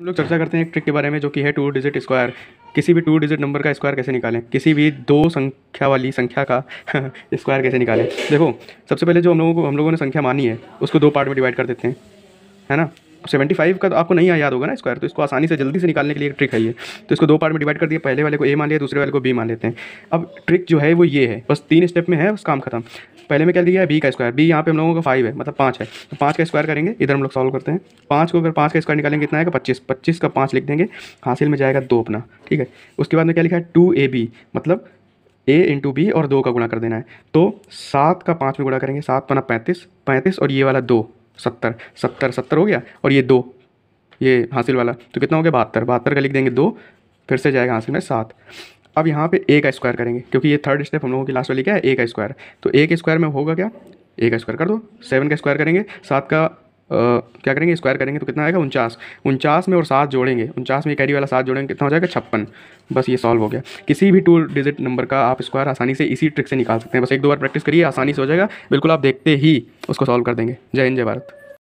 हम लोग चर्चा करते हैं एक ट्रिक के बारे में जो कि है टू डिजिट स्क्वायर किसी भी टू डिजिट नंबर का स्क्वायर कैसे निकालें किसी भी दो संख्या वाली संख्या का स्क्वायर कैसे निकालें देखो सबसे पहले जो हम लोगों को हम लोगों ने संख्या मानी है उसको दो पार्ट में डिवाइड कर देते हैं है ना सेवेंटी फाइव का तो आपको नहीं याद होगा ना स्क्वायर तो इसको आसानी से जल्दी से निकालने के लिए ट्रिक है ये तो इसको दो पार्ट में डिवाइड कर दिया पहले वाले को ए मान लिया दूसरे वाले को बी मान लेते हैं अब ट्रिक जो है वो ये है बस तीन स्टेप में है बस काम खत्म पहले में क्या दिया है बी का स्क्वायर बी यहाँ पे हम लोगों का फाइव है मतलब पाँच है तो पाँच का स्क्वायर करेंगे इधर हम लोग सॉल्व करते हैं पाँच को अगर पाँच का स्क्वायर निकालेंगे कितना आएगा पच्चीस पच्चीस का पाँच लिख देंगे हासिल में जाएगा दो अपना ठीक है उसके बाद में क्या लिखा है टू ए बी मतलब ए इंटू बी और दो का गुणा कर देना है तो सात का पाँच में गुणा करेंगे सात पना तो पैंतीस पैंतीस और ये वाला दो सत्तर सत्तर सत्तर हो गया और ये दो ये हासिल वाला तो कितना हो गया बहत्तर बहत्तर का लिख देंगे दो फिर से जाएगा हासिल में सात अब यहाँ पे ए का स्क्वायर करेंगे क्योंकि ये थर्ड स्टेप हम लोगों की लास्ट वाली क्या है ए का स्क्वायर तो ए के स्क्वायर में होगा क्या ए का स्क्वायर कर दो सेवन का स्क्वायर करेंगे सात का आ, क्या करेंगे स्क्वायर करेंगे तो कितना आएगा उनचास उनचास में और सात जोड़ेंगे उनचास में कैरी वाला सात जोड़ेंगे कितना हो जाएगा छप्पन बस ये सॉल्व हो गया किसी भी टू डिजिट नंबर का आप स्क्वायर आसानी से इसी ट्रिक से निकाल सकते हैं बस एक दो बार प्रैक्टिस करिए आसानी से हो जाएगा बिल्कुल आप देखते ही उसको सॉल्व कर देंगे जय हिंद जय भारत